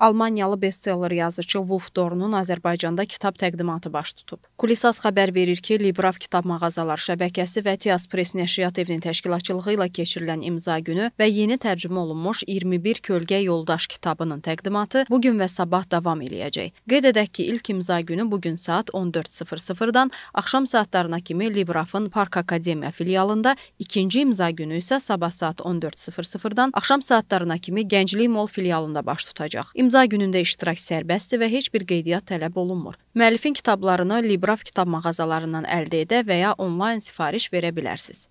Almaniyalı bestseller yazıcı Wolf Dornun Azərbaycanda kitab təqdimatı baş tutub. Kulisas xəbər verir ki, Librav kitab mağazalar şəbəkəsi və Tias Press nəşriyyat evinin təşkilatçılığı ilə keçirilən imza günü və yeni tərcümə olunmuş 21 kölgə yoldaş kitabının təqdimatı bu gün və sabah davam eləyəcək. Qeyd edək ki, ilk imza günü bu gün saat 14:00-dan axşam saatlarına kimi Libravın Park Akademiya filialında, ikinci imza günü isə sabah saat 14:00-dan axşam saatlarına kimi Gənclik Mall filialında baş tutacaq. İmza İmza günündə iştirak sərbəstdir və heç bir qeydiyyat tələb olunmur. Müəllifin kitablarını Libraf kitab mağazalarından əldə edə və ya onlayn sifariş verə bilərsiniz.